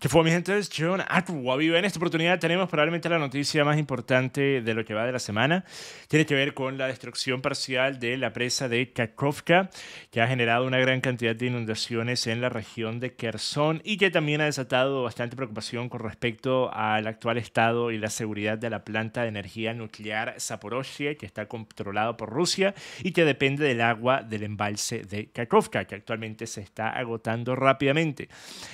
¿Qué fue mi gente, John En esta oportunidad tenemos probablemente la noticia más importante de lo que va de la semana. Tiene que ver con la destrucción parcial de la presa de Kakhovka, que ha generado una gran cantidad de inundaciones en la región de Kherson y que también ha desatado bastante preocupación con respecto al actual estado y la seguridad de la planta de energía nuclear Zaporozhye, que está controlado por Rusia y que depende del agua del embalse de Kakhovka, que actualmente se está agotando rápidamente.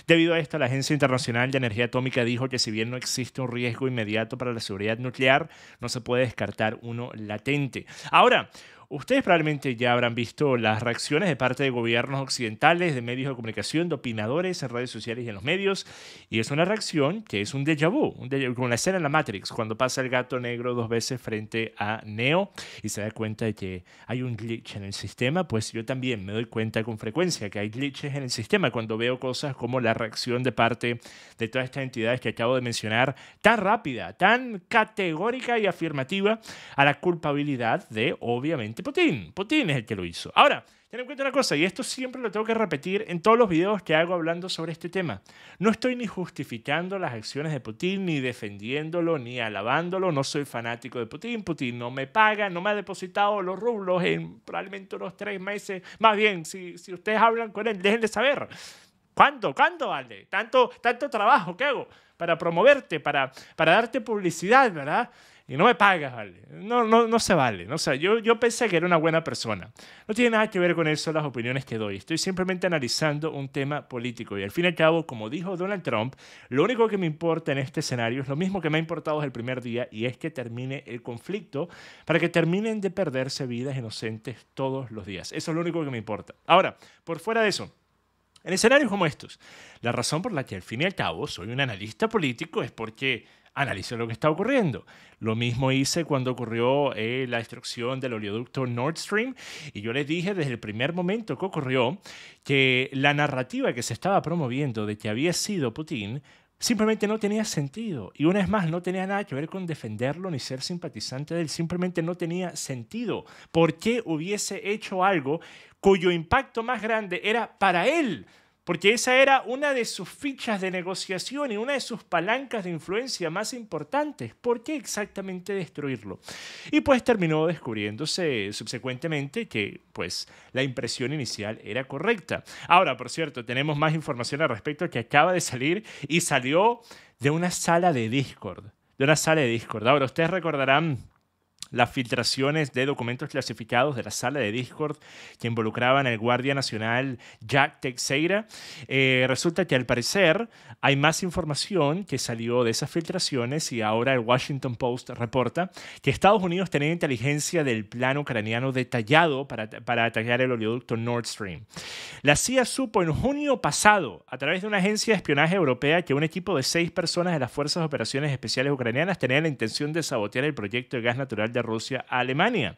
Debido a esto, la agencia internacional Nacional de Energía Atómica dijo que si bien no existe un riesgo inmediato para la seguridad nuclear, no se puede descartar uno latente. Ahora, Ustedes probablemente ya habrán visto las reacciones de parte de gobiernos occidentales, de medios de comunicación, de opinadores en redes sociales y en los medios. Y es una reacción que es un déjà vu, como la escena en la Matrix, cuando pasa el gato negro dos veces frente a Neo y se da cuenta de que hay un glitch en el sistema. Pues yo también me doy cuenta con frecuencia que hay glitches en el sistema cuando veo cosas como la reacción de parte de todas estas entidades que acabo de mencionar, tan rápida, tan categórica y afirmativa a la culpabilidad de, obviamente, Putin, Putin es el que lo hizo. Ahora, ten en cuenta una cosa, y esto siempre lo tengo que repetir en todos los videos que hago hablando sobre este tema. No estoy ni justificando las acciones de Putin, ni defendiéndolo, ni alabándolo. No soy fanático de Putin. Putin no me paga, no me ha depositado los rublos en probablemente unos tres meses. Más bien, si, si ustedes hablan con él, déjenle saber. cuánto ¿Cuándo, vale? Tanto, tanto trabajo que hago para promoverte, para, para darte publicidad, ¿verdad? y no me pagas, vale. No, no, no se vale. No, o sea, yo, yo pensé que era una buena persona. No tiene nada que ver con eso las opiniones que doy. Estoy simplemente analizando un tema político. Y al fin y al cabo, como dijo Donald Trump, lo único que me importa en este escenario es lo mismo que me ha importado desde el primer día y es que termine el conflicto para que terminen de perderse vidas inocentes todos los días. Eso es lo único que me importa. Ahora, por fuera de eso en escenarios como estos. La razón por la que al fin y al cabo soy un analista político es porque analizo lo que está ocurriendo. Lo mismo hice cuando ocurrió eh, la destrucción del oleoducto Nord Stream y yo les dije desde el primer momento que ocurrió que la narrativa que se estaba promoviendo de que había sido Putin simplemente no tenía sentido. Y una vez más, no tenía nada que ver con defenderlo ni ser simpatizante de él, simplemente no tenía sentido. ¿Por qué hubiese hecho algo cuyo impacto más grande era para él, porque esa era una de sus fichas de negociación y una de sus palancas de influencia más importantes. ¿Por qué exactamente destruirlo? Y pues terminó descubriéndose subsecuentemente que pues la impresión inicial era correcta. Ahora, por cierto, tenemos más información al respecto que acaba de salir y salió de una sala de Discord, de una sala de Discord. Ahora, ustedes recordarán las filtraciones de documentos clasificados de la sala de Discord que involucraban al Guardia Nacional Jack Teixeira. Eh, resulta que al parecer hay más información que salió de esas filtraciones y ahora el Washington Post reporta que Estados Unidos tenía inteligencia del plan ucraniano detallado para, para atacar el oleoducto Nord Stream. La CIA supo en junio pasado, a través de una agencia de espionaje europea, que un equipo de seis personas de las Fuerzas de Operaciones Especiales Ucranianas tenía la intención de sabotear el proyecto de gas natural de Rusia a Alemania.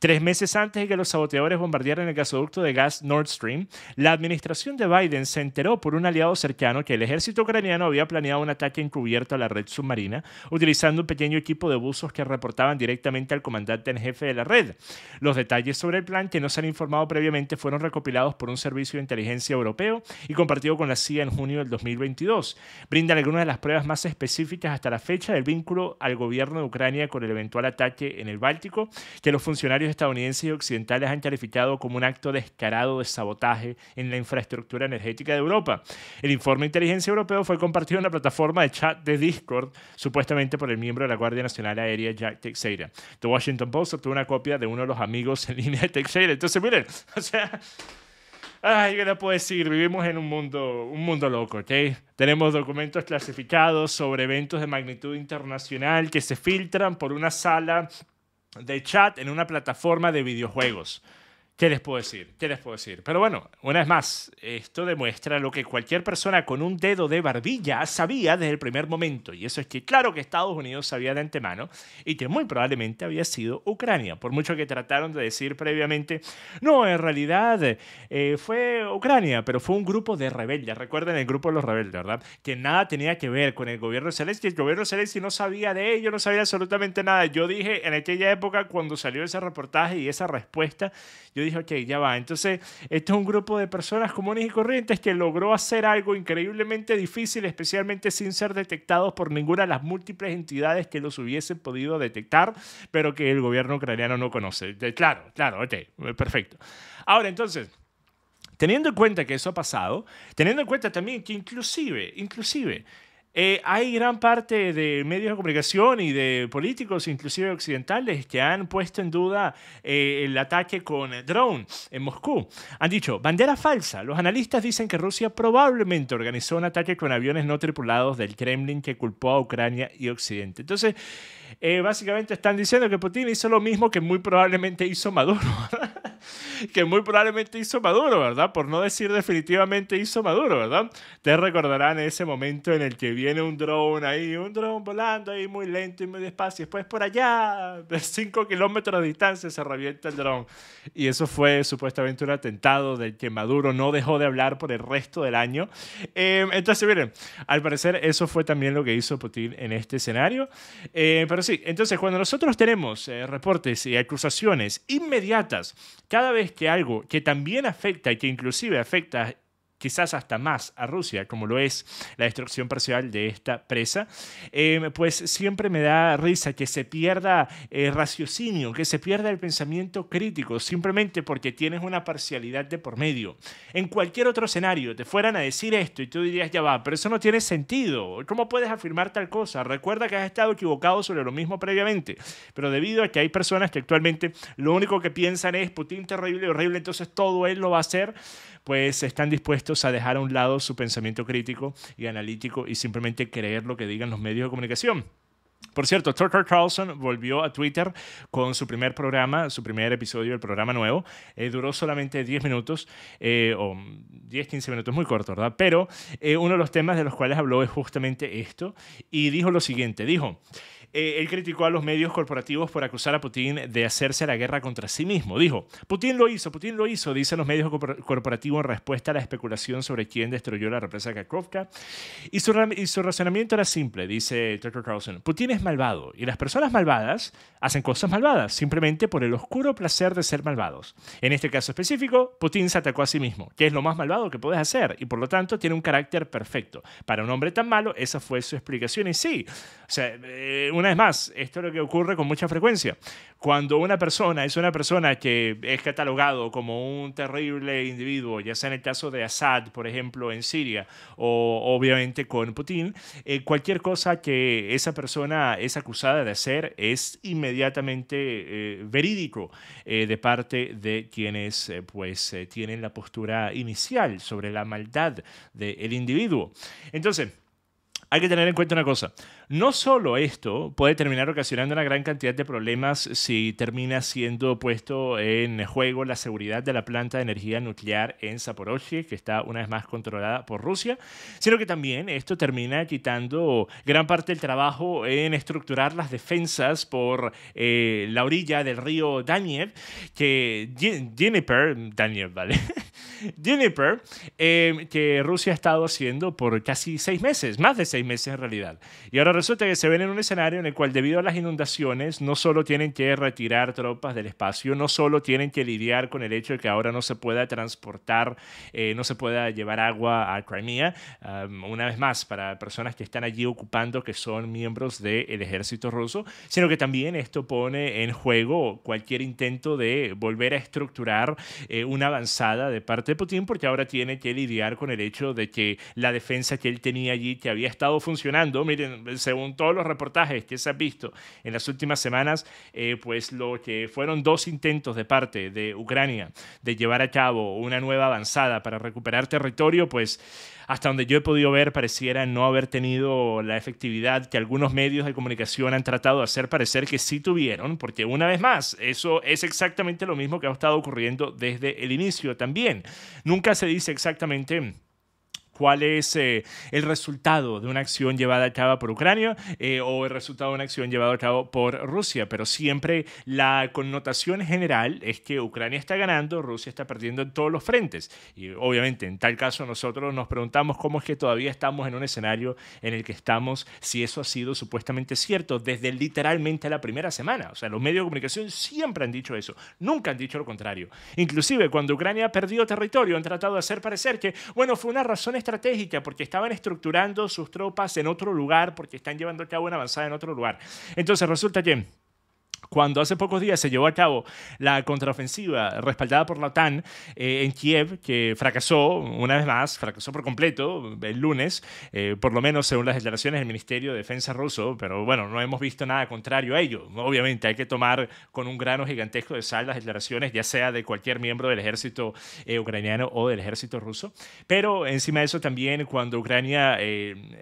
Tres meses antes de que los saboteadores bombardearan el gasoducto de gas Nord Stream, la administración de Biden se enteró por un aliado cercano que el ejército ucraniano había planeado un ataque encubierto a la red submarina, utilizando un pequeño equipo de buzos que reportaban directamente al comandante en jefe de la red. Los detalles sobre el plan, que no se han informado previamente, fueron recopilados por un servicio de inteligencia europeo y compartido con la CIA en junio del 2022. Brindan algunas de las pruebas más específicas hasta la fecha del vínculo al gobierno de Ucrania con el eventual ataque en el Báltico, que los funcionarios estadounidenses y occidentales han calificado como un acto descarado de sabotaje en la infraestructura energética de Europa. El informe de inteligencia europeo fue compartido en la plataforma de chat de Discord, supuestamente por el miembro de la Guardia Nacional Aérea Jack Teixeira. The Washington Post obtuvo una copia de uno de los amigos en línea de Teixeira. Entonces, miren, o sea... Ay, ¿qué te puedo decir? Vivimos en un mundo, un mundo loco, ¿ok? Tenemos documentos clasificados sobre eventos de magnitud internacional que se filtran por una sala de chat en una plataforma de videojuegos. ¿Qué les puedo decir? ¿Qué les puedo decir? Pero bueno, una vez más, esto demuestra lo que cualquier persona con un dedo de barbilla sabía desde el primer momento. Y eso es que claro que Estados Unidos sabía de antemano y que muy probablemente había sido Ucrania. Por mucho que trataron de decir previamente, no, en realidad eh, fue Ucrania, pero fue un grupo de rebeldes. Recuerden el grupo de los rebeldes, ¿verdad? Que nada tenía que ver con el gobierno Zelensky. El gobierno Zelensky no sabía de ello, no sabía absolutamente nada. Yo dije en aquella época cuando salió ese reportaje y esa respuesta, yo dijo, ok, ya va. Entonces, este es un grupo de personas comunes y corrientes que logró hacer algo increíblemente difícil, especialmente sin ser detectados por ninguna de las múltiples entidades que los hubiesen podido detectar, pero que el gobierno ucraniano no conoce. Claro, claro, ok, perfecto. Ahora, entonces... Teniendo en cuenta que eso ha pasado, teniendo en cuenta también que inclusive, inclusive, eh, hay gran parte de medios de comunicación y de políticos, inclusive occidentales, que han puesto en duda eh, el ataque con drones en Moscú. Han dicho, bandera falsa. Los analistas dicen que Rusia probablemente organizó un ataque con aviones no tripulados del Kremlin que culpó a Ucrania y Occidente. Entonces, eh, básicamente están diciendo que Putin hizo lo mismo que muy probablemente hizo Maduro. que muy probablemente hizo Maduro, ¿verdad? Por no decir definitivamente hizo Maduro, ¿verdad? Te recordarán ese momento en el que viene un dron ahí, un dron volando ahí muy lento y muy despacio, y después por allá, de 5 kilómetros de distancia, se revienta el dron. Y eso fue supuestamente un atentado del que Maduro no dejó de hablar por el resto del año. Em, entonces, miren, al parecer eso fue también lo que hizo Putin en este escenario. Em, pero sí, entonces cuando nosotros tenemos eh, reportes y acusaciones inmediatas, cada vez que algo que también afecta y que inclusive afecta quizás hasta más a Rusia, como lo es la destrucción parcial de esta presa, em, pues siempre me da risa que se pierda el eh, raciocinio, que se pierda el pensamiento crítico, simplemente porque tienes una parcialidad de por medio. En cualquier otro escenario te fueran a decir esto y tú dirías, ya va, pero eso no tiene sentido. ¿Cómo puedes afirmar tal cosa? Recuerda que has estado equivocado sobre lo mismo previamente. Pero debido a que hay personas que actualmente lo único que piensan es Putin terrible, horrible, entonces todo él lo va a hacer, pues están dispuestos a dejar a un lado su pensamiento crítico y analítico y simplemente creer lo que digan los medios de comunicación. Por cierto, Tucker Carlson volvió a Twitter con su primer programa, su primer episodio del programa nuevo. Eh, duró solamente 10 minutos, eh, o 10, 15 minutos, muy corto, ¿verdad? Pero eh, uno de los temas de los cuales habló es justamente esto y dijo lo siguiente, dijo... Eh, él criticó a los medios corporativos por acusar a Putin de hacerse la guerra contra sí mismo. Dijo, Putin lo hizo, Putin lo hizo, dicen los medios corporativos en respuesta a la especulación sobre quién destruyó la represa de Y su, y su razonamiento era simple, dice Tucker Carlson. Putin es malvado y las personas malvadas hacen cosas malvadas simplemente por el oscuro placer de ser malvados. En este caso específico, Putin se atacó a sí mismo, que es lo más malvado que puedes hacer y por lo tanto tiene un carácter perfecto. Para un hombre tan malo, esa fue su explicación y sí, o sea, eh, una una vez más, esto es lo que ocurre con mucha frecuencia. Cuando una persona es una persona que es catalogado como un terrible individuo, ya sea en el caso de Assad, por ejemplo, en Siria, o obviamente con Putin, eh, cualquier cosa que esa persona es acusada de hacer es inmediatamente eh, verídico eh, de parte de quienes pues tienen la postura inicial sobre la maldad del individuo. Entonces, hay que tener en cuenta una cosa. No solo esto puede terminar ocasionando una gran cantidad de problemas si termina siendo puesto en juego la seguridad de la planta de energía nuclear en Zaporozhye, que está una vez más controlada por Rusia, sino que también esto termina quitando gran parte del trabajo en estructurar las defensas por eh, la orilla del río Daniev, que Jennifer Daniev, ¿vale? Juniper, em, que Rusia ha estado haciendo por casi seis meses, más de seis meses en realidad. Y ahora resulta que se ven en un escenario en el cual debido a las inundaciones no solo tienen que retirar tropas del espacio, no solo tienen que lidiar con el hecho de que ahora no se pueda transportar, eh, no se pueda llevar agua a Crimea, em, una vez más, para personas que están allí ocupando, que son miembros del ejército ruso, sino que también esto pone en juego cualquier intento de volver a estructurar eh, una avanzada de parte Putin porque ahora tiene que lidiar con el hecho de que la defensa que él tenía allí, que había estado funcionando, miren, según todos los reportajes que se han visto en las últimas semanas, eh, pues lo que fueron dos intentos de parte de Ucrania de llevar a cabo una nueva avanzada para recuperar territorio, pues hasta donde yo he podido ver, pareciera no haber tenido la efectividad que algunos medios de comunicación han tratado de hacer parecer que sí tuvieron, porque una vez más, eso es exactamente lo mismo que ha estado ocurriendo desde el inicio también. Nunca se dice exactamente cuál es eh, el resultado de una acción llevada a cabo por Ucrania eh, o el resultado de una acción llevada a cabo por Rusia, pero siempre la connotación general es que Ucrania está ganando, Rusia está perdiendo en todos los frentes. Y obviamente en tal caso nosotros nos preguntamos cómo es que todavía estamos en un escenario en el que estamos, si eso ha sido supuestamente cierto desde literalmente la primera semana. O sea, los medios de comunicación siempre han dicho eso, nunca han dicho lo contrario. Inclusive cuando Ucrania ha perdido territorio han tratado de hacer parecer que, bueno, fue una razón estratégica porque estaban estructurando sus tropas en otro lugar, porque están llevando a cabo una avanzada en otro lugar. Entonces resulta que cuando hace pocos días se llevó a cabo la contraofensiva respaldada por la OTAN eh, en Kiev, que fracasó una vez más, fracasó por completo el lunes, eh, por lo menos según las declaraciones del Ministerio de Defensa ruso, pero bueno, no hemos visto nada contrario a ello. Obviamente hay que tomar con un grano gigantesco de sal las declaraciones, ya sea de cualquier miembro del ejército eh, ucraniano o del ejército ruso, pero encima de eso también cuando Ucrania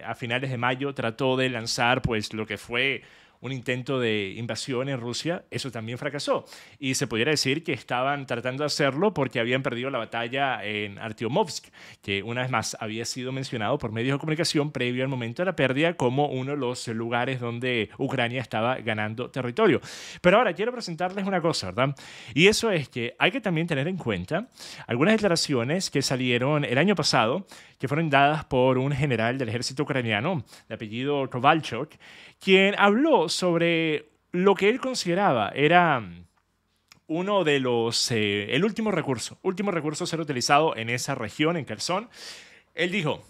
a finales de mayo trató de lanzar pues lo que fue un intento de invasión en Rusia, eso también fracasó. Y se pudiera decir que estaban tratando de hacerlo porque habían perdido la batalla en Artiomovsk que una vez más había sido mencionado por medios de comunicación previo al momento de la pérdida como uno de los lugares donde Ucrania estaba ganando territorio. Pero ahora quiero presentarles una cosa, ¿verdad? Y eso es que hay que también tener en cuenta algunas declaraciones que salieron el año pasado, que fueron dadas por un general del ejército ucraniano de apellido Kovalchuk, quien habló sobre lo que él consideraba era mm, uno de los, eh, el último recurso, último recurso a ser utilizado en esa región, en Calzón. Él dijo,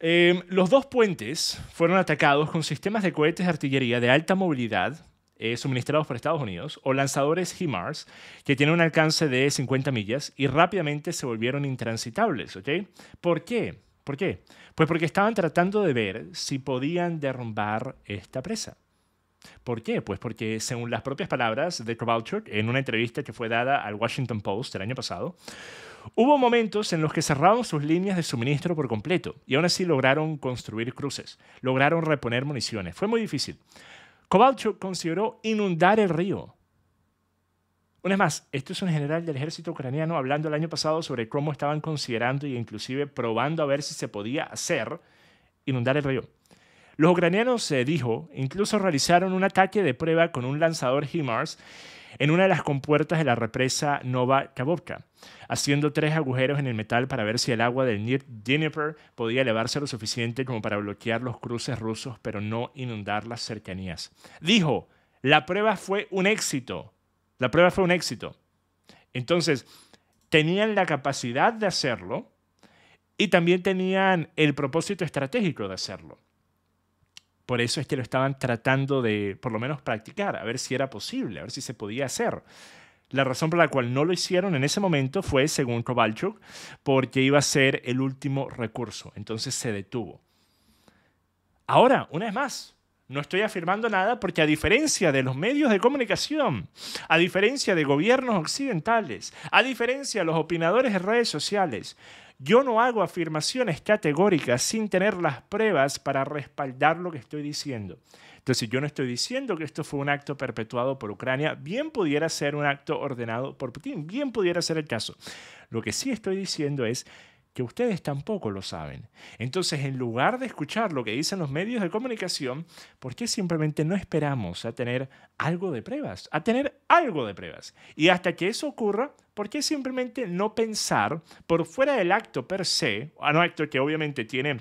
em, los dos puentes fueron atacados con sistemas de cohetes de artillería de alta movilidad eh, suministrados por Estados Unidos o lanzadores HIMARS que tienen un alcance de 50 millas y rápidamente se volvieron intransitables. ¿okay? ¿Por qué? ¿Por qué? Pues porque estaban tratando de ver si podían derrumbar esta presa. ¿Por qué? Pues porque según las propias palabras de Kowalczuk en una entrevista que fue dada al Washington Post el año pasado, hubo momentos en los que cerraron sus líneas de suministro por completo y aún así lograron construir cruces, lograron reponer municiones. Fue muy difícil. Kowalczuk consideró inundar el río una vez más, esto es un general del ejército ucraniano hablando el año pasado sobre cómo estaban considerando e inclusive probando a ver si se podía hacer inundar el río. Los ucranianos, se dijo, incluso realizaron un ataque de prueba con un lanzador HIMARS en una de las compuertas de la represa Nova Kabovka, haciendo tres agujeros en el metal para ver si el agua del Dnieper podía elevarse lo suficiente como para bloquear los cruces rusos, pero no inundar las cercanías. Dijo, la prueba fue un éxito. La prueba fue un éxito. Entonces, tenían la capacidad de hacerlo y también tenían el propósito estratégico de hacerlo. Por eso es que lo estaban tratando de, por lo menos, practicar, a ver si era posible, a ver si se podía hacer. La razón por la cual no lo hicieron en ese momento fue, según Kovalchuk, porque iba a ser el último recurso. Entonces se detuvo. Ahora, una vez más, no estoy afirmando nada porque a diferencia de los medios de comunicación, a diferencia de gobiernos occidentales, a diferencia de los opinadores de redes sociales, yo no hago afirmaciones categóricas sin tener las pruebas para respaldar lo que estoy diciendo. Entonces yo no estoy diciendo que esto fue un acto perpetuado por Ucrania, bien pudiera ser un acto ordenado por Putin, bien pudiera ser el caso. Lo que sí estoy diciendo es que ustedes tampoco lo saben. Entonces, en lugar de escuchar lo que dicen los medios de comunicación, ¿por qué simplemente no esperamos a tener algo de pruebas? A tener algo de pruebas. Y hasta que eso ocurra, ¿por qué simplemente no pensar por fuera del acto per se, a ah, un acto que obviamente tiene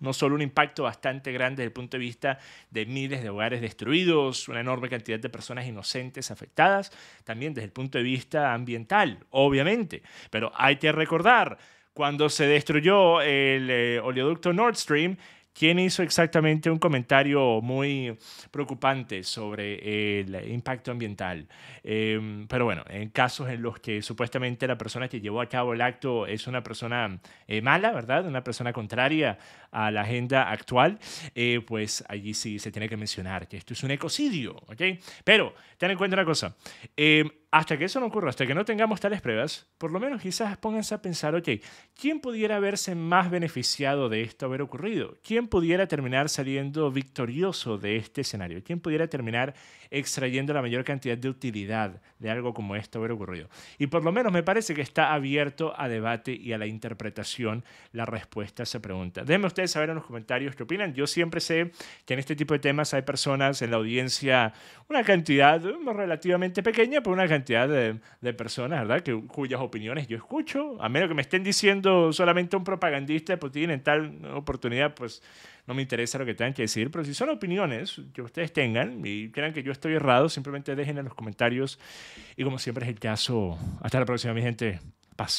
no solo un impacto bastante grande desde el punto de vista de miles de hogares destruidos, una enorme cantidad de personas inocentes afectadas, también desde el punto de vista ambiental, obviamente. Pero hay que recordar cuando se destruyó el eh, oleoducto Nord Stream, quien hizo exactamente un comentario muy preocupante sobre el impacto ambiental. Em, pero bueno, en casos en los que supuestamente la persona que llevó a cabo el acto es una persona eh, mala, ¿verdad? Una persona contraria a la agenda actual, eh, pues allí sí se tiene que mencionar que esto es un ecocidio, ¿ok? Pero ten en cuenta una cosa, em, hasta que eso no ocurra, hasta que no tengamos tales pruebas, por lo menos quizás pónganse a pensar, ok, ¿quién pudiera haberse más beneficiado de esto haber ocurrido? ¿Quién pudiera terminar saliendo victorioso de este escenario? ¿Quién pudiera terminar extrayendo la mayor cantidad de utilidad de algo como esto haber ocurrido? Y por lo menos me parece que está abierto a debate y a la interpretación la respuesta a esa pregunta. Déjenme ustedes saber en los comentarios qué opinan. Yo siempre sé que en este tipo de temas hay personas en la audiencia, una cantidad relativamente pequeña, pero una cantidad cantidad de, personas, ¿verdad? Que, cuyas opiniones yo escucho, a menos que me estén diciendo solamente un propagandista de Putin en tal oportunidad, pues no me interesa lo que tengan que decir, pero si son opiniones que ustedes tengan y crean que yo estoy errado, simplemente dejen en los comentarios. Y como siempre es el caso, hasta la próxima, mi gente. Paso.